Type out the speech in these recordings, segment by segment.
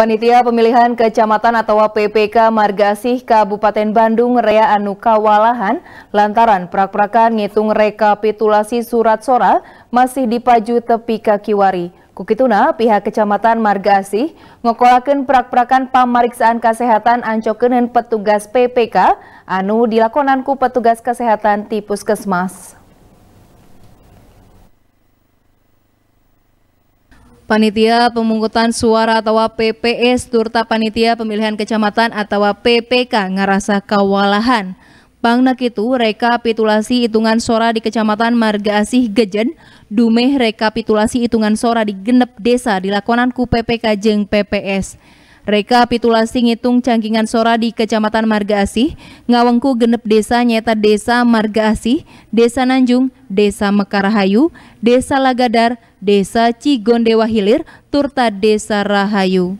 Panitia Pemilihan Kecamatan atau PPK Margasih Kabupaten Bandung Rea Anu Kawalahan lantaran prak-prakan ngitung rekapitulasi surat sora masih dipaju tepi kakiwari. Kukituna pihak Kecamatan Margasih ngokolaken prak-prakan pamariksaan kesehatan ancokenen petugas PPK anu dilakonanku petugas kesehatan tipus kesmas. Panitia Pemungutan Suara atau PPS turta Panitia Pemilihan Kecamatan atau PPK ngerasa kewalahan. Pangnak itu rekapitulasi hitungan suara di Kecamatan Marga Asih Gejen, dumeh rekapitulasi hitungan suara di Genep Desa dilakonan ku PPK jeng PPS. Rekapitulasi ngitung cangkingan sora di Kecamatan Marga Asih, Ngawengku genep desa nyeta desa Marga Asih, Desa Nanjung, Desa Mekarahayu, Desa Lagadar, Desa Cigondewa Hilir, Turta Desa Rahayu.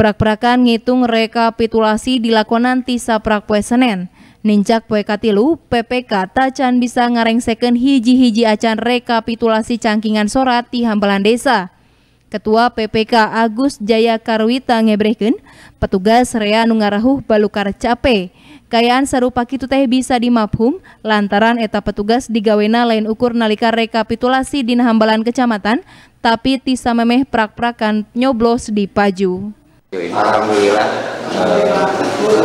Prak-prakan ngitung rekapitulasi dilakonan tisa prak poe Senen. Nincak poe katilu, PPK tacan bisa ngarengseken hiji-hiji acan rekapitulasi cangkingan sora ti hambalan desa. Ketua PPK Agus Jaya Karwita ngebrehkeun, petugas rea Nungarahuh balukar cape. Kayaan serupa kitu teh bisa dimaphum lantaran eta petugas digawena lain ukur nalika rekapitulasi di hambalan kecamatan, tapi tisa memeh prak-prakan nyoblos di Paju. Alhamdulillah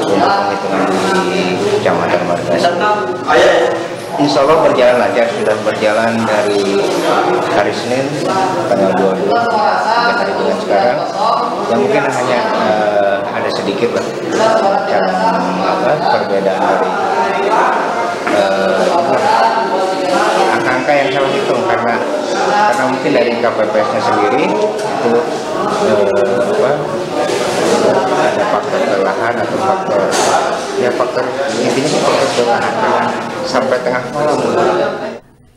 eh, di kecamatan insya Allah berjalan lancar sudah berjalan dari hari Senin tanggal 22 sampai hari bulan sekarang yang mungkin hanya uh, ada sedikit lah yang apa perbedaan dari angka eh, angka-angka yang salah hitung karena karena mungkin dari KPPS-nya sendiri itu uh, apa ada faktor kelelahan atau faktor ya faktor intinya faktor kelelahan sampai tengah malam.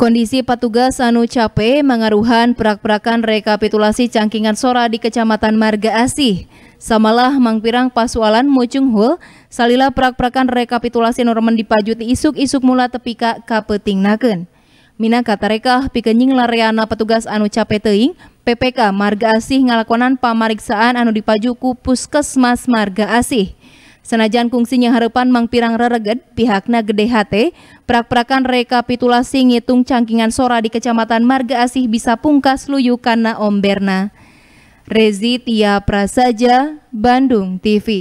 Kondisi petugas Anu Cape mengaruhan perak-perakan rekapitulasi cangkingan Sora di Kecamatan Marga Asih. Samalah mangpirang pasualan mucunghul, salila perak-perakan rekapitulasi Norman dipajuti isuk-isuk mula tepika kapeting naken Mina kata reka, pikenying lariana petugas anu cape teing, PPK Marga Asih ngalakonan pamariksaan anu dipajuku Puskesmas Marga Asih. Senajan kungsinya harapan mangpirang rereged, pihakna gede hate, prak-prakan rekapitulasi ngitung cangkingan sora di Kecamatan Marga Asih bisa pungkas luyu karena omberna. Rezi Tia Prasaja, Bandung TV.